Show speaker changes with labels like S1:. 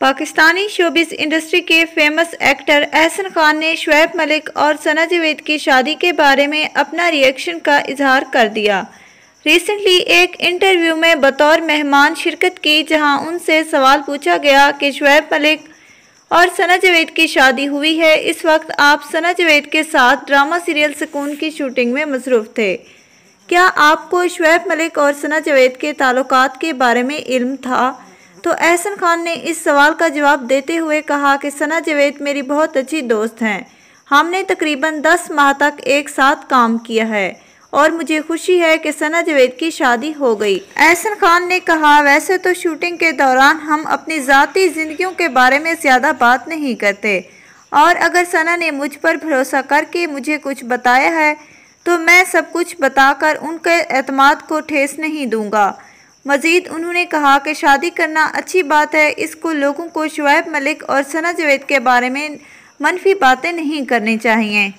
S1: Pakistani showbiz industry के famous actor Ehsan Khan ने शुएब मलिक और सना जवेद की शादी के बारे में अपना रिएक्शन का इजहार कर दिया रिसेंटली एक इंटरव्यू में बतौर मेहमान शिरकत की जहां उनसे सवाल पूछा गया कि शुएब मलिक और सना जवेद की शादी हुई है इस वक्त आप सना जवेद के साथ ड्रामा सीरियल सुकून की शूटिंग में मसरूफ़ थे क्या आपको शुएब मलिक और सना जवेद के तलुक़ के बारे में इल्म था तो एहसन खान ने इस सवाल का जवाब देते हुए कहा कि सना जवेद मेरी बहुत अच्छी दोस्त हैं हमने तकरीबन 10 माह तक एक साथ काम किया है और मुझे खुशी है कि सना जवेद की शादी हो गई एहसन खान ने कहा वैसे तो शूटिंग के दौरान हम अपनी ज़ाती ज़िंदगियों के बारे में ज़्यादा बात नहीं करते और अगर सना ने मुझ पर भरोसा करके मुझे कुछ बताया है तो मैं सब कुछ बताकर उनके अतमाद को ठेस नहीं दूंगा मजीद उन्होंने कहा कि शादी करना अच्छी बात है इसको लोगों को शुएब मलिक और सना जवेद के बारे में मनफी बातें नहीं करनी चाहिए